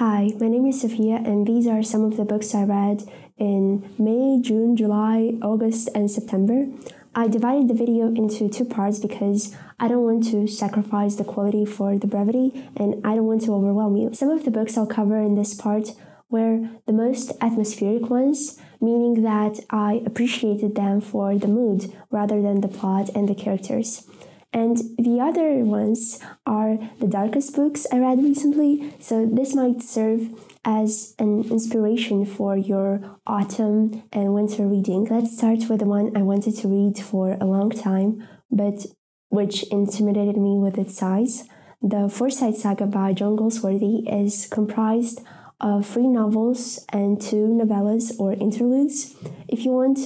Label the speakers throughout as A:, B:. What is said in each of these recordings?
A: Hi, my name is Sophia, and these are some of the books I read in May, June, July, August, and September. I divided the video into two parts because I don't want to sacrifice the quality for the brevity and I don't want to overwhelm you. Some of the books I'll cover in this part were the most atmospheric ones, meaning that I appreciated them for the mood rather than the plot and the characters. And the other ones are the darkest books I read recently, so this might serve as an inspiration for your autumn and winter reading. Let's start with the one I wanted to read for a long time, but which intimidated me with its size. The Forsyte Saga by John Goldsworthy is comprised of three novels and two novellas or interludes. If you want,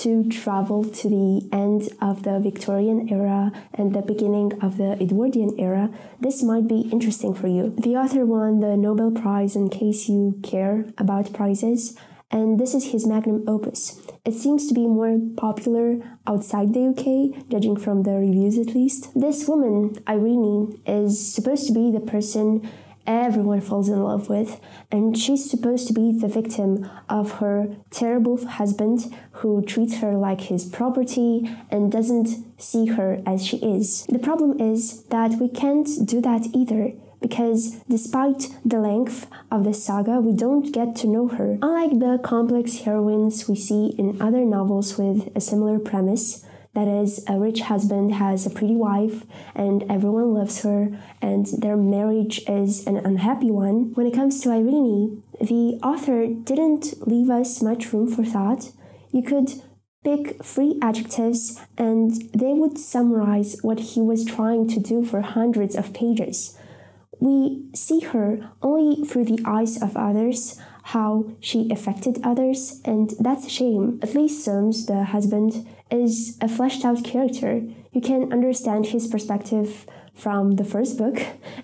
A: to travel to the end of the Victorian era and the beginning of the Edwardian era, this might be interesting for you. The author won the Nobel Prize in case you care about prizes, and this is his magnum opus. It seems to be more popular outside the UK, judging from the reviews at least. This woman, Irene, is supposed to be the person everyone falls in love with, and she's supposed to be the victim of her terrible husband who treats her like his property and doesn't see her as she is. The problem is that we can't do that either because despite the length of the saga, we don't get to know her. Unlike the complex heroines we see in other novels with a similar premise, that is, a rich husband has a pretty wife and everyone loves her, and their marriage is an unhappy one. When it comes to Irene, the author didn't leave us much room for thought. You could pick three adjectives and they would summarize what he was trying to do for hundreds of pages. We see her only through the eyes of others, how she affected others, and that's a shame. At least Soames, the husband, is a fleshed out character. You can understand his perspective from the first book,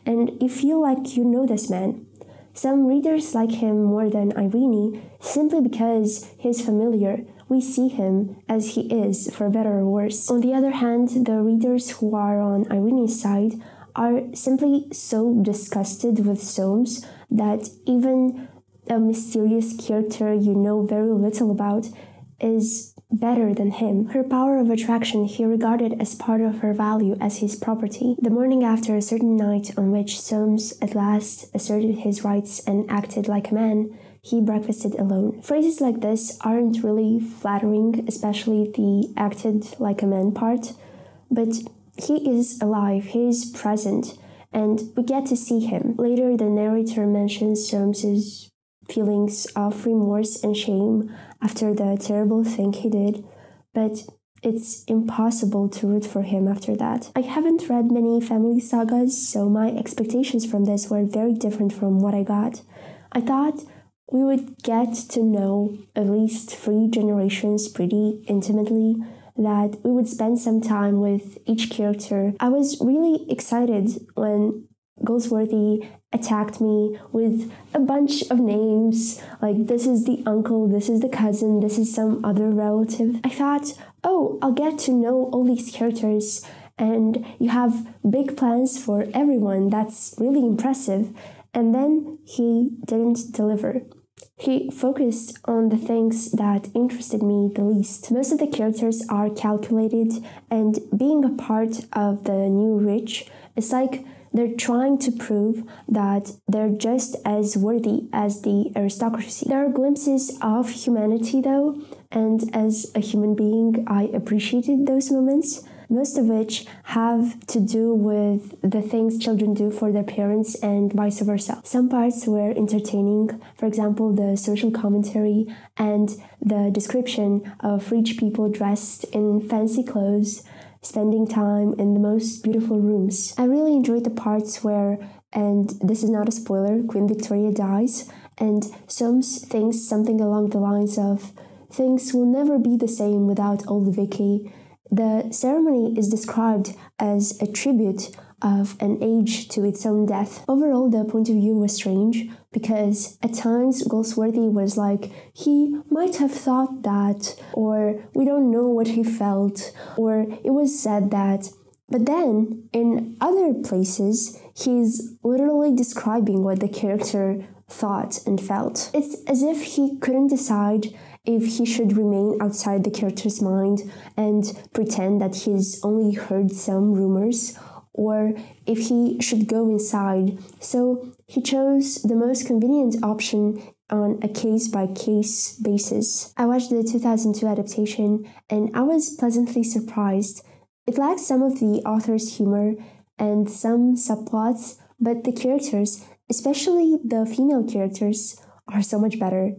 A: and you feel like you know this man. Some readers like him more than Irene simply because he's familiar. We see him as he is, for better or worse. On the other hand, the readers who are on Irene's side are simply so disgusted with Soames that even a mysterious character you know very little about is better than him. Her power of attraction he regarded as part of her value as his property. The morning after a certain night on which Soames at last asserted his rights and acted like a man, he breakfasted alone. Phrases like this aren't really flattering, especially the acted like a man part, but he is alive, he is present, and we get to see him. Later, the narrator mentions Soames's feelings of remorse and shame after the terrible thing he did, but it's impossible to root for him after that. I haven't read many family sagas, so my expectations from this were very different from what I got. I thought we would get to know at least three generations pretty intimately, that we would spend some time with each character. I was really excited when Goldsworthy attacked me with a bunch of names like this is the uncle, this is the cousin, this is some other relative. I thought, oh, I'll get to know all these characters and you have big plans for everyone. That's really impressive. And then he didn't deliver. He focused on the things that interested me the least. Most of the characters are calculated, and being a part of the new rich is like they're trying to prove that they're just as worthy as the aristocracy. There are glimpses of humanity though, and as a human being, I appreciated those moments most of which have to do with the things children do for their parents and vice versa. Some parts were entertaining, for example, the social commentary and the description of rich people dressed in fancy clothes spending time in the most beautiful rooms. I really enjoyed the parts where, and this is not a spoiler, Queen Victoria dies, and Soames thinks something along the lines of things will never be the same without old Vicky. The ceremony is described as a tribute of an age to its own death. Overall, the point of view was strange because at times Goldsworthy was like, he might have thought that, or we don't know what he felt, or it was said that. But then, in other places, he's literally describing what the character thought and felt. It's as if he couldn't decide if he should remain outside the character's mind and pretend that he's only heard some rumors or if he should go inside. So he chose the most convenient option on a case by case basis. I watched the 2002 adaptation and I was pleasantly surprised. It lacked some of the author's humor and some subplots, but the characters, especially the female characters, are so much better.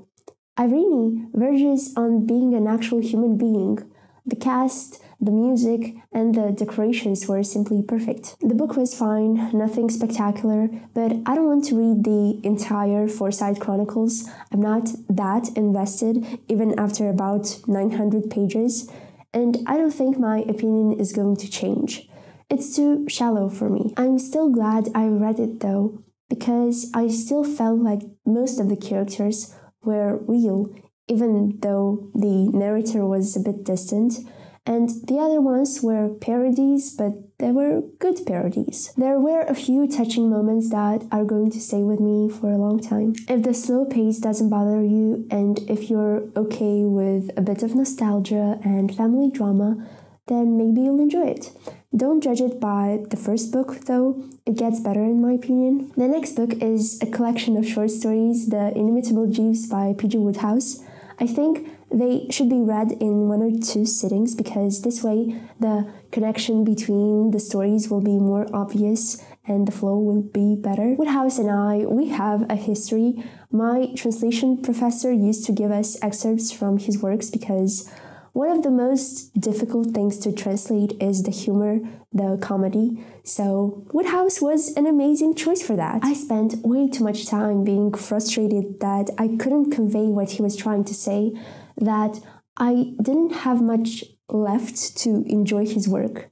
A: Irene verges on being an actual human being. The cast the music and the decorations were simply perfect. The book was fine, nothing spectacular, but I don't want to read the entire Forsyth Chronicles. I'm not that invested, even after about 900 pages, and I don't think my opinion is going to change. It's too shallow for me. I'm still glad I read it though, because I still felt like most of the characters were real, even though the narrator was a bit distant and the other ones were parodies, but they were good parodies. There were a few touching moments that are going to stay with me for a long time. If the slow pace doesn't bother you, and if you're okay with a bit of nostalgia and family drama, then maybe you'll enjoy it. Don't judge it by the first book, though. It gets better, in my opinion. The next book is a collection of short stories, The Inimitable Jeeves by P.G. Woodhouse. I think they should be read in one or two sittings because this way the connection between the stories will be more obvious and the flow will be better. Woodhouse and I, we have a history. My translation professor used to give us excerpts from his works because one of the most difficult things to translate is the humor, the comedy, so Woodhouse was an amazing choice for that. I spent way too much time being frustrated that I couldn't convey what he was trying to say, that I didn't have much left to enjoy his work.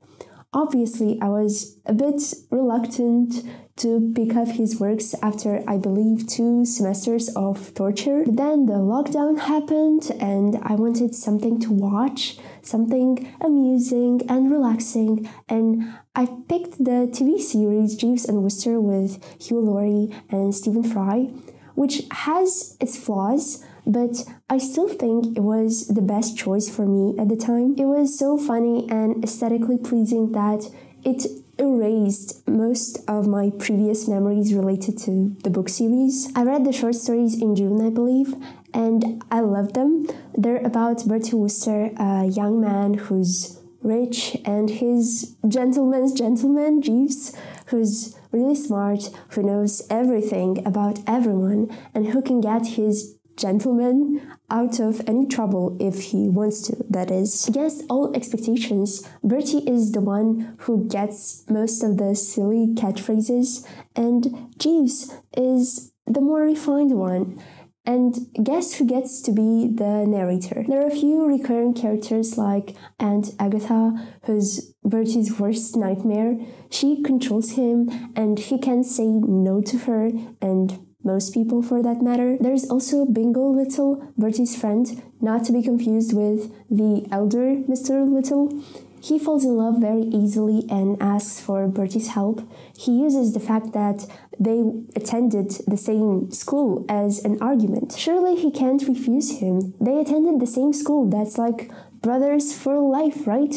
A: Obviously, I was a bit reluctant to pick up his works after, I believe, two semesters of torture. But then the lockdown happened, and I wanted something to watch, something amusing and relaxing, and I picked the TV series Jeeves and Wooster with Hugh Laurie and Stephen Fry, which has its flaws but I still think it was the best choice for me at the time. It was so funny and aesthetically pleasing that it erased most of my previous memories related to the book series. I read the short stories in June, I believe, and I loved them. They're about Bertie Wooster, a young man who's rich, and his gentleman's gentleman, Jeeves, who's really smart, who knows everything about everyone, and who can get his gentleman out of any trouble if he wants to, that is. Against all expectations, Bertie is the one who gets most of the silly catchphrases, and Jeeves is the more refined one. And guess who gets to be the narrator? There are a few recurring characters like Aunt Agatha, who's Bertie's worst nightmare. She controls him and he can say no to her and most people for that matter. There is also Bingo Little, Bertie's friend, not to be confused with the elder Mr. Little. He falls in love very easily and asks for Bertie's help. He uses the fact that they attended the same school as an argument. Surely he can't refuse him. They attended the same school. That's like brothers for life, right?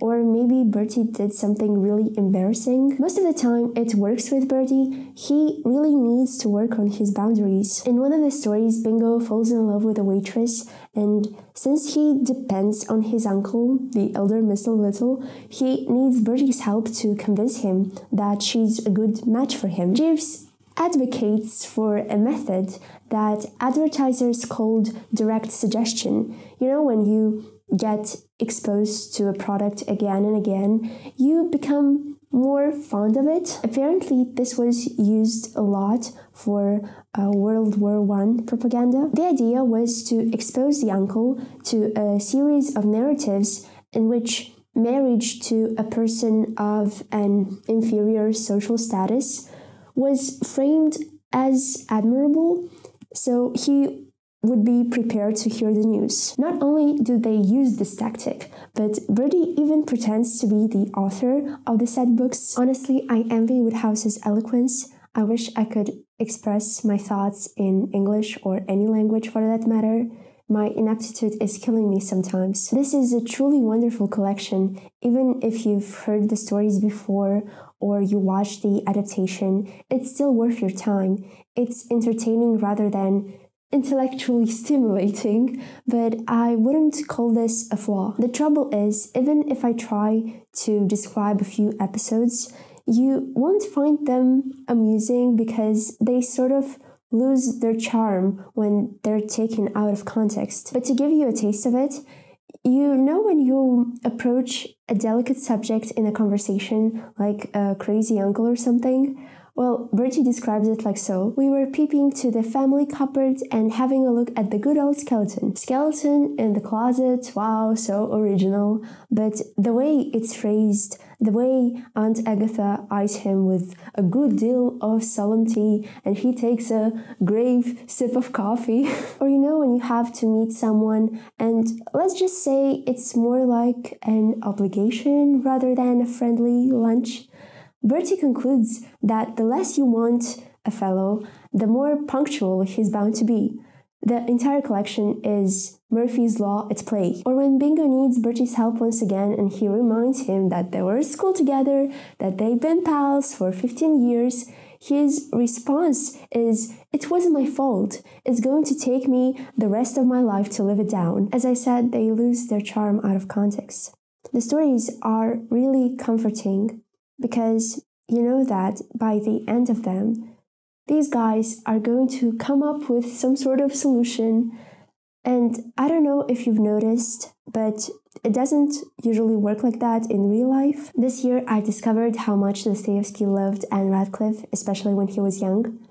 A: or maybe Bertie did something really embarrassing. Most of the time, it works with Bertie. He really needs to work on his boundaries. In one of the stories, Bingo falls in love with a waitress, and since he depends on his uncle, the elder Mr. Little, he needs Bertie's help to convince him that she's a good match for him. Jeeves advocates for a method that advertisers called direct suggestion. You know, when you get exposed to a product again and again, you become more fond of it. Apparently, this was used a lot for uh, World War One propaganda. The idea was to expose the uncle to a series of narratives in which marriage to a person of an inferior social status was framed as admirable. So he would be prepared to hear the news. Not only do they use this tactic, but Birdie even pretends to be the author of the said books. Honestly, I envy Woodhouse's eloquence. I wish I could express my thoughts in English or any language for that matter. My ineptitude is killing me sometimes. This is a truly wonderful collection, even if you've heard the stories before or you watched the adaptation, it's still worth your time. It's entertaining rather than intellectually stimulating, but I wouldn't call this a flaw. The trouble is, even if I try to describe a few episodes, you won't find them amusing because they sort of lose their charm when they're taken out of context. But to give you a taste of it, you know when you approach a delicate subject in a conversation, like a crazy uncle or something, well, Bertie describes it like so. We were peeping to the family cupboard and having a look at the good old skeleton. Skeleton in the closet, wow, so original. But the way it's phrased, the way Aunt Agatha eyes him with a good deal of solemnity and he takes a grave sip of coffee. or you know, when you have to meet someone, and let's just say it's more like an obligation rather than a friendly lunch. Bertie concludes that the less you want a fellow, the more punctual he's bound to be. The entire collection is Murphy's Law at play. Or when Bingo needs Bertie's help once again and he reminds him that they were at school together, that they've been pals for 15 years, his response is, It wasn't my fault. It's going to take me the rest of my life to live it down. As I said, they lose their charm out of context. The stories are really comforting because you know that by the end of them, these guys are going to come up with some sort of solution. And I don't know if you've noticed, but it doesn't usually work like that in real life. This year, I discovered how much Dostoevsky loved Anne Radcliffe, especially when he was young.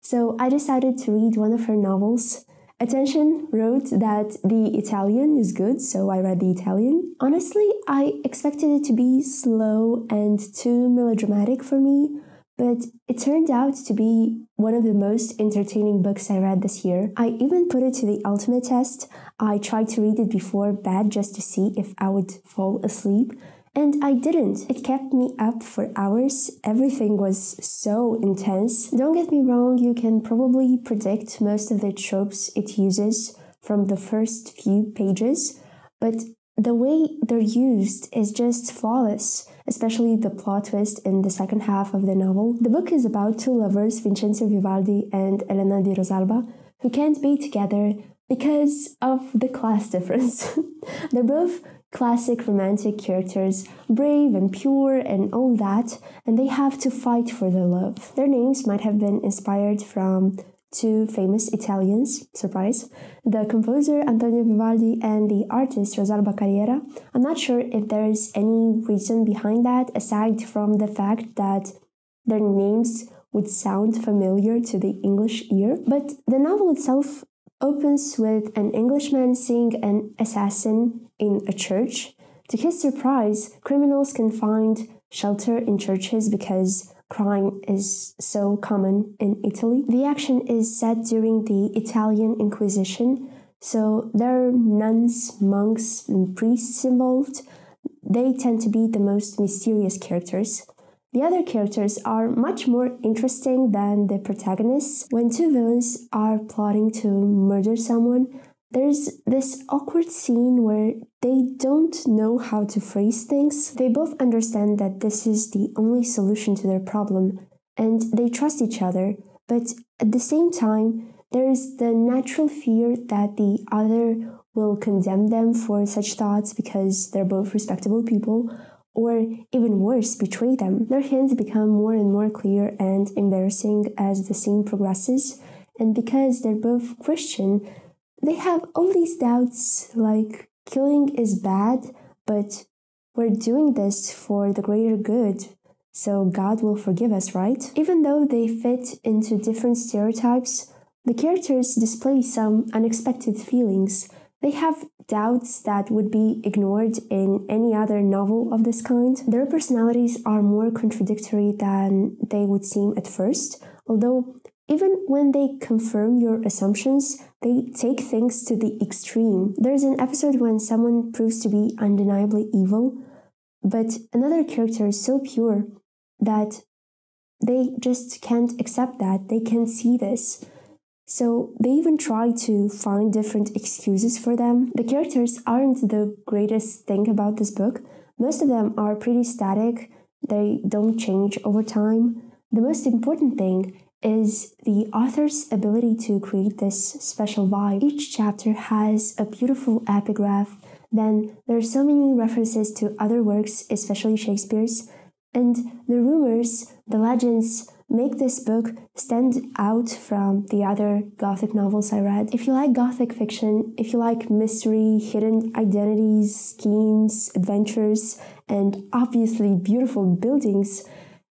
A: So I decided to read one of her novels Attention wrote that the Italian is good, so I read the Italian. Honestly, I expected it to be slow and too melodramatic for me, but it turned out to be one of the most entertaining books I read this year. I even put it to the ultimate test. I tried to read it before bed just to see if I would fall asleep, and I didn't. It kept me up for hours. Everything was so intense. Don't get me wrong, you can probably predict most of the tropes it uses from the first few pages, but the way they're used is just flawless, especially the plot twist in the second half of the novel. The book is about two lovers, Vincenzo Vivaldi and Elena di Rosalba, who can't be together because of the class difference. They're both classic romantic characters, brave and pure and all that, and they have to fight for their love. Their names might have been inspired from two famous Italians, surprise, the composer Antonio Vivaldi and the artist Rosalba Carriera. I'm not sure if there's any reason behind that aside from the fact that their names would sound familiar to the English ear, but the novel itself opens with an Englishman seeing an assassin in a church. To his surprise, criminals can find shelter in churches because crime is so common in Italy. The action is set during the Italian Inquisition, so there are nuns, monks, and priests involved. They tend to be the most mysterious characters. The other characters are much more interesting than the protagonists. When two villains are plotting to murder someone, there's this awkward scene where they don't know how to phrase things. They both understand that this is the only solution to their problem and they trust each other, but at the same time, there is the natural fear that the other will condemn them for such thoughts because they're both respectable people, or even worse, betray them. Their hints become more and more clear and embarrassing as the scene progresses, and because they're both Christian, they have all these doubts like killing is bad, but we're doing this for the greater good, so God will forgive us, right? Even though they fit into different stereotypes, the characters display some unexpected feelings. They have doubts that would be ignored in any other novel of this kind. Their personalities are more contradictory than they would seem at first, although even when they confirm your assumptions, they take things to the extreme. There's an episode when someone proves to be undeniably evil, but another character is so pure that they just can't accept that. They can't see this. So they even try to find different excuses for them. The characters aren't the greatest thing about this book. Most of them are pretty static, they don't change over time. The most important thing is the author's ability to create this special vibe. Each chapter has a beautiful epigraph, then there are so many references to other works, especially Shakespeare's, and the rumors, the legends, make this book stand out from the other Gothic novels I read. If you like Gothic fiction, if you like mystery, hidden identities, schemes, adventures, and obviously beautiful buildings,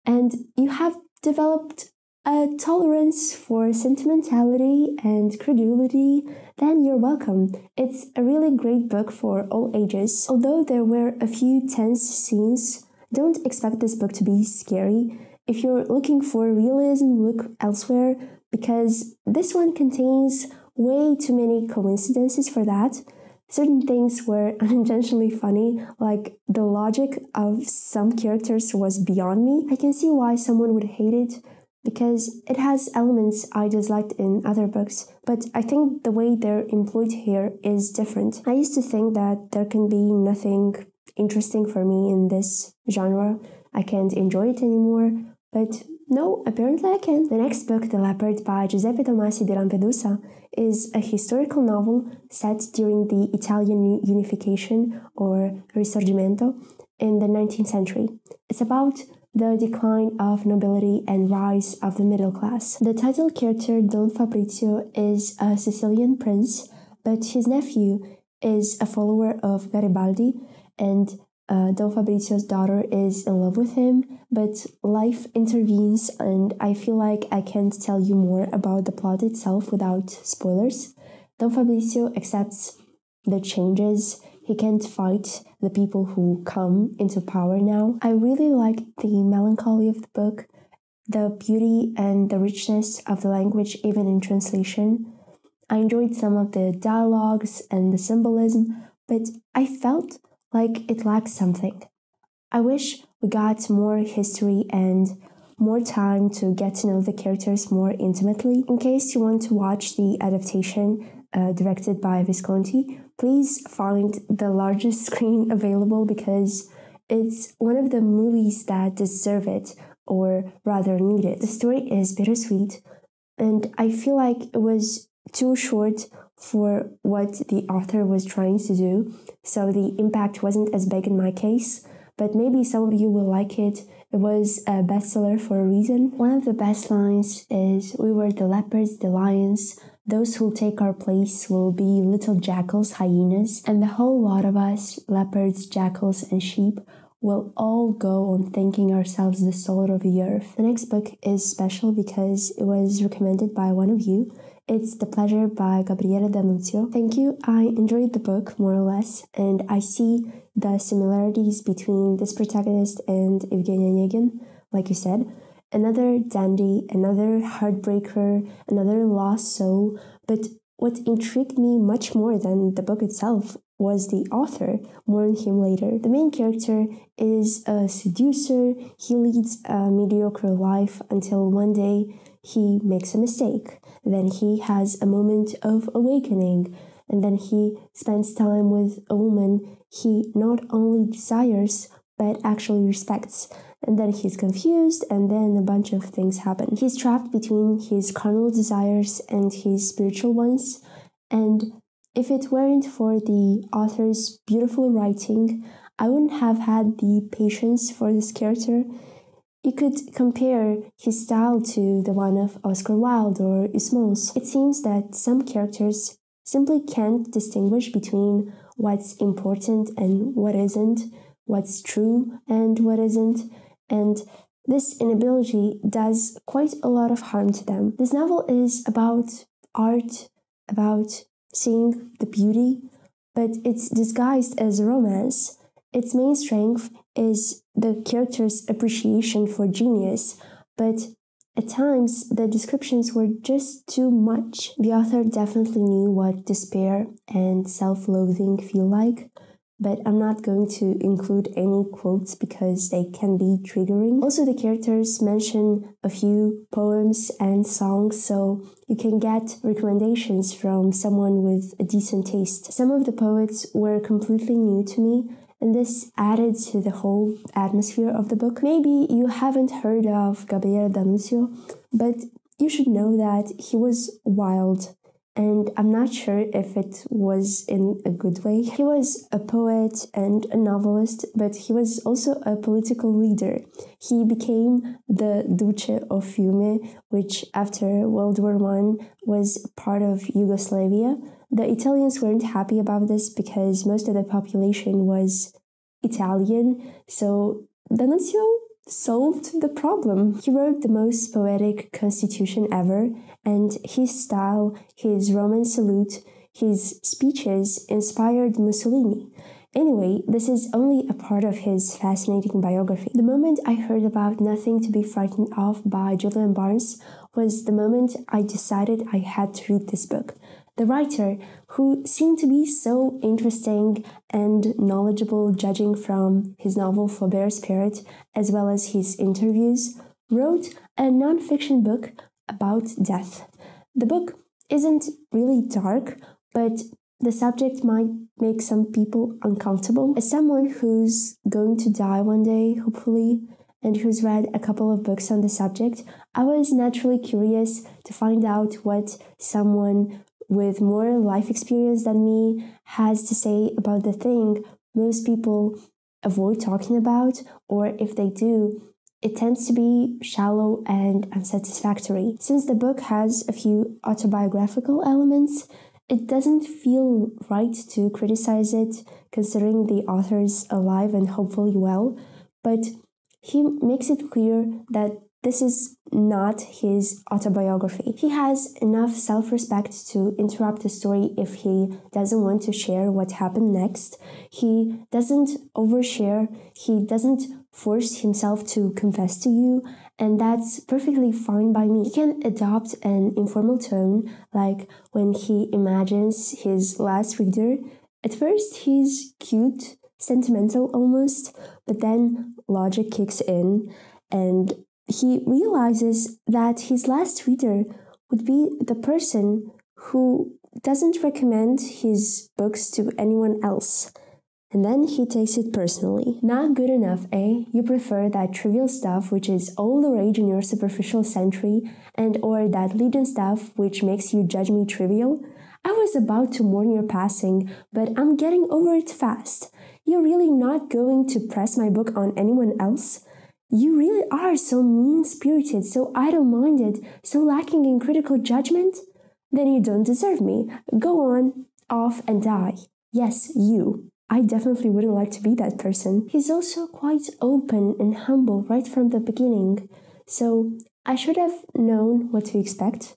A: and you have developed a tolerance for sentimentality and credulity, then you're welcome. It's a really great book for all ages. Although there were a few tense scenes, don't expect this book to be scary. If you're looking for realism, look elsewhere because this one contains way too many coincidences for that. Certain things were unintentionally funny, like the logic of some characters was beyond me. I can see why someone would hate it because it has elements I disliked in other books, but I think the way they're employed here is different. I used to think that there can be nothing interesting for me in this genre, I can't enjoy it anymore, but no, apparently I can. The next book, The Leopard by Giuseppe Tomasi di Lampedusa, is a historical novel set during the Italian unification or Risorgimento in the 19th century. It's about the decline of nobility and rise of the middle class. The title character Don Fabrizio is a Sicilian prince, but his nephew is a follower of Garibaldi, and uh, Don Fabrizio's daughter is in love with him, but life intervenes, and I feel like I can't tell you more about the plot itself without spoilers. Don Fabrizio accepts the changes he can't fight the people who come into power now. I really liked the melancholy of the book, the beauty and the richness of the language, even in translation. I enjoyed some of the dialogues and the symbolism, but I felt like it lacked something. I wish we got more history and more time to get to know the characters more intimately. In case you want to watch the adaptation uh, directed by Visconti, please find the largest screen available because it's one of the movies that deserve it or rather need it. The story is bittersweet and I feel like it was too short for what the author was trying to do, so the impact wasn't as big in my case, but maybe some of you will like it. It was a bestseller for a reason. One of the best lines is We were the leopards, the lions, those who'll take our place will be little jackals, hyenas, and the whole lot of us, leopards, jackals, and sheep, will all go on thinking ourselves the soul of the earth. The next book is special because it was recommended by one of you. It's The Pleasure by Gabriele D'Annunzio. Thank you. I enjoyed the book more or less, and I see the similarities between this protagonist and Evgeny Onegin, like you said another dandy, another heartbreaker, another lost soul. But what intrigued me much more than the book itself was the author, more on him later. The main character is a seducer. He leads a mediocre life until one day he makes a mistake. Then he has a moment of awakening, and then he spends time with a woman he not only desires but actually respects and then he's confused, and then a bunch of things happen. He's trapped between his carnal desires and his spiritual ones, and if it weren't for the author's beautiful writing, I wouldn't have had the patience for this character. You could compare his style to the one of Oscar Wilde or Ismos. It seems that some characters simply can't distinguish between what's important and what isn't, what's true and what isn't, and this inability does quite a lot of harm to them. This novel is about art, about seeing the beauty, but it's disguised as romance. Its main strength is the character's appreciation for genius, but at times the descriptions were just too much. The author definitely knew what despair and self loathing feel like, but I'm not going to include any quotes because they can be triggering. Also, the characters mention a few poems and songs, so you can get recommendations from someone with a decent taste. Some of the poets were completely new to me, and this added to the whole atmosphere of the book. Maybe you haven't heard of Gabriel D'Annunzio, but you should know that he was wild and I'm not sure if it was in a good way. He was a poet and a novelist, but he was also a political leader. He became the Duce of Fiume, which after World War I was part of Yugoslavia. The Italians weren't happy about this because most of the population was Italian, so D'Annunzio solved the problem. He wrote the most poetic constitution ever, and his style, his Roman salute, his speeches inspired Mussolini. Anyway, this is only a part of his fascinating biography. The moment I heard about Nothing to Be Frightened of by Julian Barnes was the moment I decided I had to read this book the writer, who seemed to be so interesting and knowledgeable, judging from his novel Flaubert's Spirit, as well as his interviews, wrote a non-fiction book about death. The book isn't really dark, but the subject might make some people uncomfortable. As someone who's going to die one day, hopefully, and who's read a couple of books on the subject, I was naturally curious to find out what someone with more life experience than me has to say about the thing most people avoid talking about, or if they do, it tends to be shallow and unsatisfactory. Since the book has a few autobiographical elements, it doesn't feel right to criticize it, considering the author's alive and hopefully well, but he makes it clear that this is not his autobiography. He has enough self respect to interrupt the story if he doesn't want to share what happened next. He doesn't overshare, he doesn't force himself to confess to you, and that's perfectly fine by me. He can adopt an informal tone, like when he imagines his last reader. At first, he's cute, sentimental almost, but then logic kicks in and he realizes that his last reader would be the person who doesn't recommend his books to anyone else. And then he takes it personally. Not good enough, eh? You prefer that trivial stuff which is all the rage in your superficial century and or that leading stuff which makes you judge me trivial? I was about to mourn your passing, but I'm getting over it fast. You're really not going to press my book on anyone else? You really are so mean spirited, so idle minded, so lacking in critical judgment? Then you don't deserve me. Go on, off, and die. Yes, you. I definitely wouldn't like to be that person. He's also quite open and humble right from the beginning, so I should have known what to expect.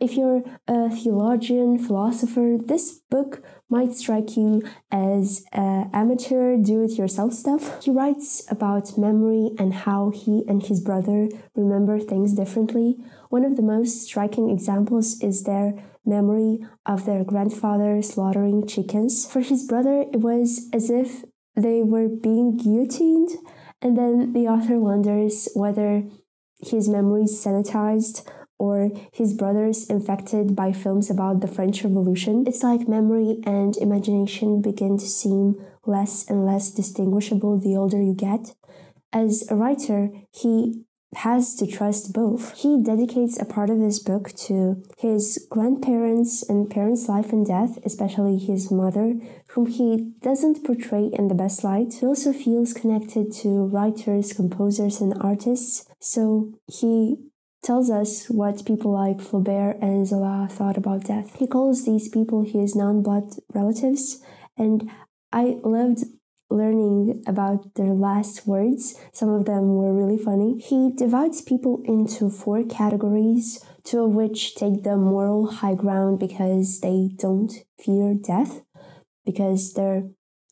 A: If you're a theologian, philosopher, this book might strike you as uh, amateur do it yourself stuff. He writes about memory and how he and his brother remember things differently. One of the most striking examples is their memory of their grandfather slaughtering chickens. For his brother, it was as if they were being guillotined, and then the author wonders whether his memories sanitized or his brothers infected by films about the French Revolution, it's like memory and imagination begin to seem less and less distinguishable the older you get. As a writer, he has to trust both. He dedicates a part of his book to his grandparents and parents' life and death, especially his mother, whom he doesn't portray in the best light. He also feels connected to writers, composers, and artists, so he tells us what people like Flaubert and Zola thought about death. He calls these people his non blood relatives, and I loved learning about their last words. Some of them were really funny. He divides people into four categories, two of which take the moral high ground because they don't fear death, because they're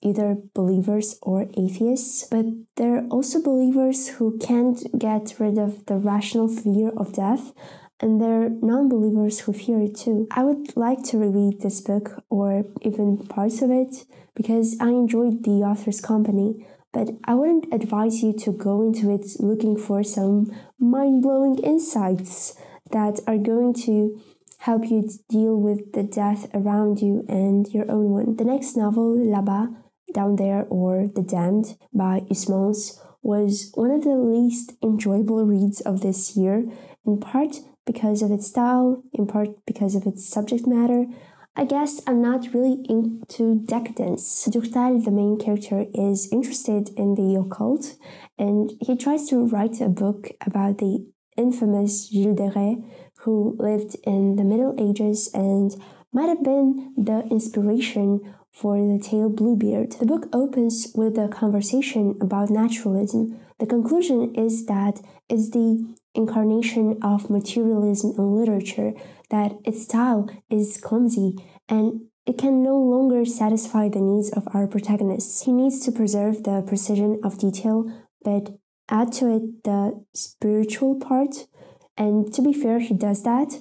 A: either believers or atheists, but there are also believers who can't get rid of the rational fear of death, and there are non believers who fear it too. I would like to reread this book or even parts of it because I enjoyed the author's company. But I wouldn't advise you to go into it looking for some mind blowing insights that are going to help you deal with the death around you and your own one. The next novel, Laba down there or The Damned by Ismons was one of the least enjoyable reads of this year, in part because of its style, in part because of its subject matter. I guess I'm not really into decadence. Durtal, the main character, is interested in the occult and he tries to write a book about the infamous Gilles de Rais, who lived in the Middle Ages and might have been the inspiration for the tale Bluebeard. The book opens with a conversation about naturalism. The conclusion is that it's the incarnation of materialism in literature, that its style is clumsy and it can no longer satisfy the needs of our protagonist. He needs to preserve the precision of detail, but add to it the spiritual part. And to be fair, he does that,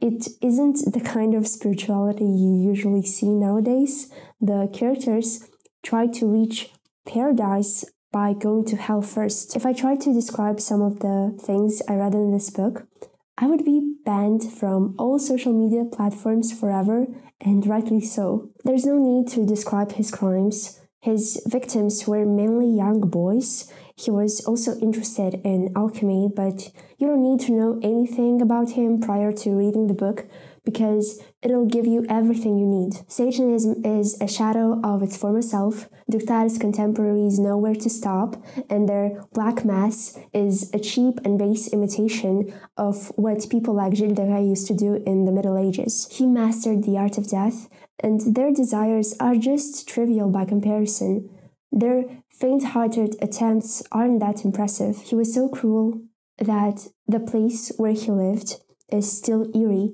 A: it isn't the kind of spirituality you usually see nowadays. The characters try to reach paradise by going to hell first. If I tried to describe some of the things I read in this book, I would be banned from all social media platforms forever, and rightly so. There's no need to describe his crimes. His victims were mainly young boys, he was also interested in alchemy, but you don't need to know anything about him prior to reading the book because it'll give you everything you need. Satanism is a shadow of its former self. Ductal's contemporaries know where to stop, and their Black Mass is a cheap and base imitation of what people like Gilles de Rais used to do in the Middle Ages. He mastered the art of death, and their desires are just trivial by comparison. Their faint hearted attempts aren't that impressive. He was so cruel that the place where he lived is still eerie.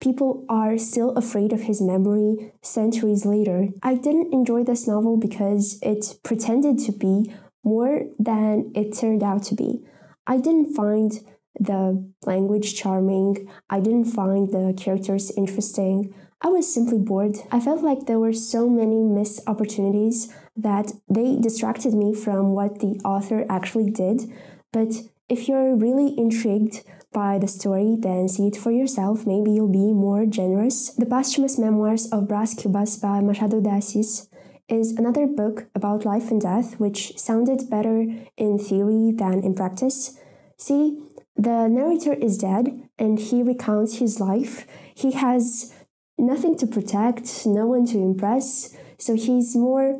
A: People are still afraid of his memory centuries later. I didn't enjoy this novel because it pretended to be more than it turned out to be. I didn't find the language charming, I didn't find the characters interesting. I was simply bored. I felt like there were so many missed opportunities that they distracted me from what the author actually did. But if you're really intrigued by the story, then see it for yourself. Maybe you'll be more generous. The posthumous memoirs of Bras Cubas by Machado de Assis is another book about life and death, which sounded better in theory than in practice. See, the narrator is dead and he recounts his life. He has nothing to protect, no one to impress, so he's more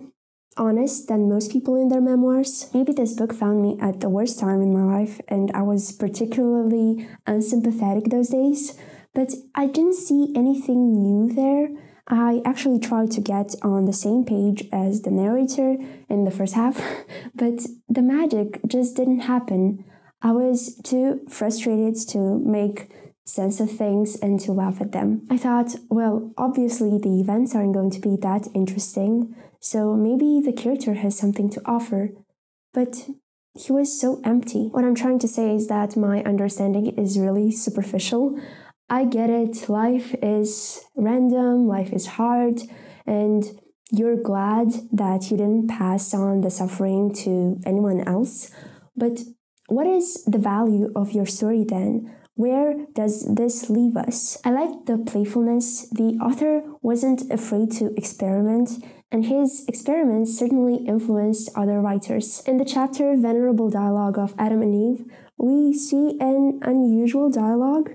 A: honest than most people in their memoirs. Maybe this book found me at the worst time in my life, and I was particularly unsympathetic those days, but I didn't see anything new there. I actually tried to get on the same page as the narrator in the first half, but the magic just didn't happen. I was too frustrated to make sense of things and to laugh at them. I thought, well, obviously the events aren't going to be that interesting, so maybe the character has something to offer. But he was so empty. What I'm trying to say is that my understanding is really superficial. I get it, life is random, life is hard, and you're glad that you didn't pass on the suffering to anyone else. But what is the value of your story then? Where does this leave us? I liked the playfulness. The author wasn't afraid to experiment and his experiments certainly influenced other writers. In the chapter Venerable Dialogue of Adam and Eve, we see an unusual dialogue.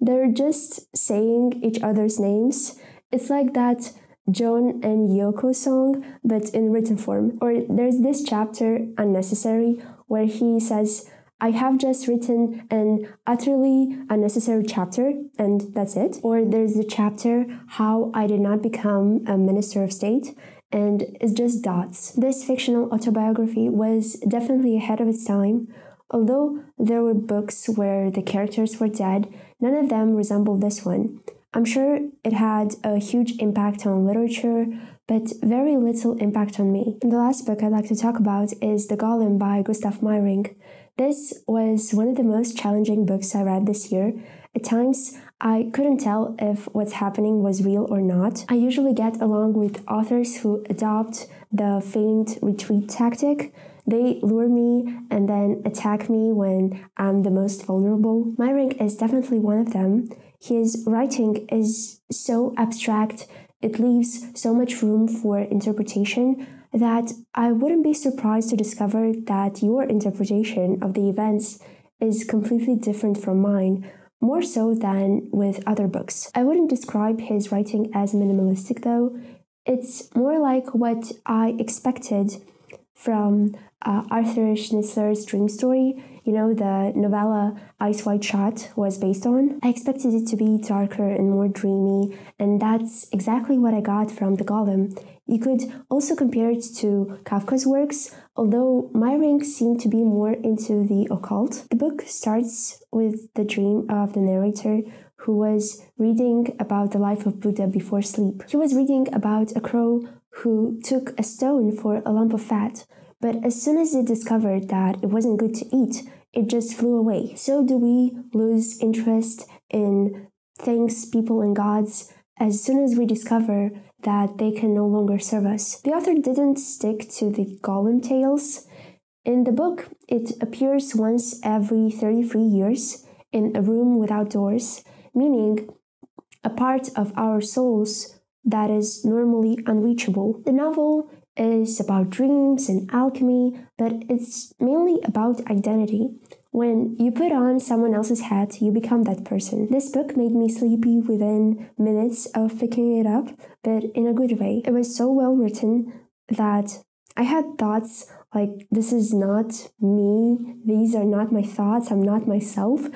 A: They're just saying each other's names. It's like that John and Yoko song, but in written form. Or there's this chapter, Unnecessary, where he says, I have just written an utterly unnecessary chapter, and that's it. Or there's the chapter, How I Did Not Become a Minister of State, and it's just dots. This fictional autobiography was definitely ahead of its time. Although there were books where the characters were dead, none of them resembled this one. I'm sure it had a huge impact on literature, but very little impact on me. And the last book I'd like to talk about is The Golem by Gustav Meyring. This was one of the most challenging books I read this year. At times, I couldn't tell if what's happening was real or not. I usually get along with authors who adopt the feigned retreat tactic. They lure me and then attack me when I'm the most vulnerable. Myring is definitely one of them. His writing is so abstract, it leaves so much room for interpretation that I wouldn't be surprised to discover that your interpretation of the events is completely different from mine more so than with other books. I wouldn't describe his writing as minimalistic though. It's more like what I expected from uh, Arthur Schnitzler's dream story, you know, the novella Ice White Shot was based on. I expected it to be darker and more dreamy, and that's exactly what I got from The Golem. You could also compare it to Kafka's works, although my rank seemed to be more into the occult. The book starts with the dream of the narrator who was reading about the life of Buddha before sleep. He was reading about a crow who took a stone for a lump of fat, but as soon as it discovered that it wasn't good to eat, it just flew away. So do we lose interest in things, people, and gods as soon as we discover that they can no longer serve us. The author didn't stick to the golem tales. In the book, it appears once every 33 years in a room without doors, meaning a part of our souls that is normally unreachable. The novel is about dreams and alchemy, but it's mainly about identity. When you put on someone else's hat, you become that person. This book made me sleepy within minutes of picking it up, but in a good way. It was so well written that I had thoughts like, this is not me, these are not my thoughts, I'm not myself.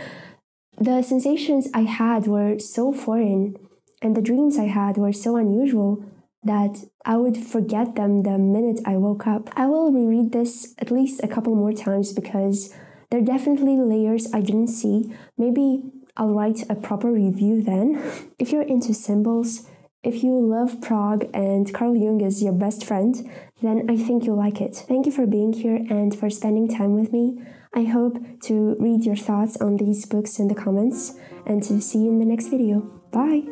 A: The sensations I had were so foreign, and the dreams I had were so unusual that I would forget them the minute I woke up. I will reread this at least a couple more times because there are definitely layers I didn't see. Maybe I'll write a proper review then. if you're into symbols, if you love Prague and Carl Jung is your best friend, then I think you'll like it. Thank you for being here and for spending time with me. I hope to read your thoughts on these books in the comments and to see you in the next video. Bye!